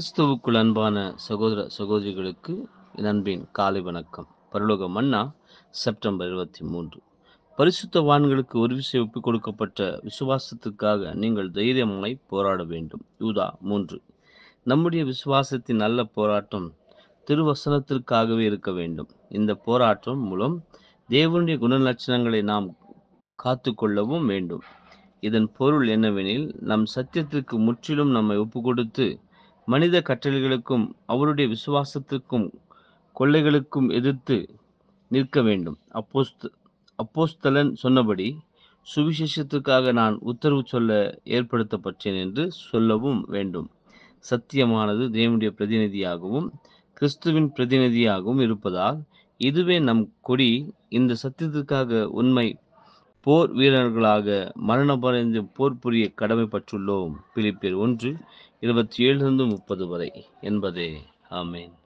கிறிஸ்துவுக்குள் அன்பான சகோதர சகோதரிகளுக்கு அன்பின் காலை வணக்கம் பரலோக மன்னா செப்டம்பர் இருபத்தி மூன்று பரிசுத்த வான்களுக்கு ஒரு விசை ஒப்புக் கொடுக்கப்பட்ட விசுவாசத்துக்காக நீங்கள் தைரியமாய் போராட வேண்டும் யூதா மூன்று நம்முடைய விசுவாசத்தின் நல்ல போராட்டம் திருவசனத்திற்காகவே இருக்க வேண்டும் இந்த போராட்டம் மூலம் தேவனுடைய குணலட்சணங்களை நாம் காத்து கொள்ளவும் வேண்டும் இதன் பொருள் என்னவெனில் நம் சத்தியத்திற்கு முற்றிலும் நம்மை ஒப்பு கொடுத்து மனித கற்றல்களுக்கும் அவருடைய விசுவாசத்துக்கும் கொள்ளைகளுக்கும் எதிர்த்து நிற்க வேண்டும் அப்போஸ்த அப்போஸ்தலன் சொன்னபடி சுவிசேஷத்துக்காக நான் உத்தரவு சொல்ல ஏற்படுத்தப்பட்டேன் என்று சொல்லவும் வேண்டும் சத்தியமானது தேவனுடைய பிரதிநிதியாகவும் கிறிஸ்துவின் பிரதிநிதியாகவும் இருப்பதால் இதுவே நம் கொடி இந்த சத்தியத்துக்காக உண்மை போர் வீரர்களாக மரணமடைந்து போர் புரிய கடமைப்பட்டுள்ளோம் பிலிப்பியர் ஒன்று இருபத்தி ஏழுலேருந்து முப்பது வரை என்பதே ஆமேன்